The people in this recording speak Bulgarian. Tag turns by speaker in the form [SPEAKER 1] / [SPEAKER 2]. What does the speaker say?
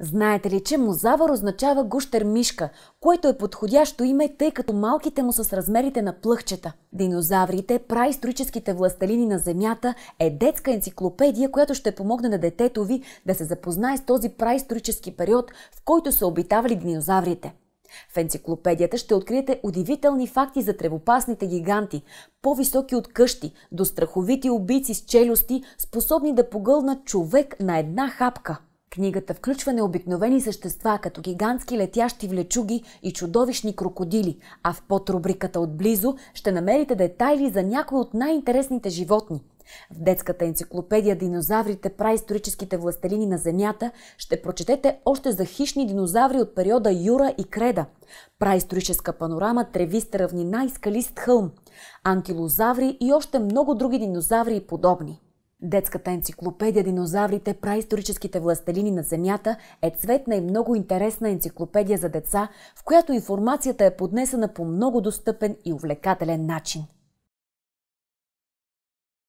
[SPEAKER 1] Знаете ли, че мозавър означава гущер мишка, което е подходящо име, тъй като малките му са с размерите на плъхчета. Динозаврите, праисторическите властелини на Земята е детска енциклопедия, която ще помогне на детето ви да се запознае с този праисторически период, в който са обитавали динозаврите. В енциклопедията ще откриете удивителни факти за тревопасните гиганти, по-високи от къщи, до страховити убийци с челюсти, способни да погълнат човек на една хапка – Книгата включва необикновени същества, като гигантски летящи влечуги и чудовищни крокодили, а в подрубриката отблизо ще намерите детайли за някои от най-интересните животни. В детската енциклопедия Динозаврите праисторическите властелини на Земята ще прочетете още за хищни динозаври от периода Юра и Креда. Праисторическа панорама, тревиста равнина и скалист хълм. Анкилозаври и още много други динозаври и подобни. Детската енциклопедия Динозаврите, праисторическите властелини на Земята е цветна и много интересна енциклопедия за деца, в която информацията е поднесена по много достъпен и увлекателен начин –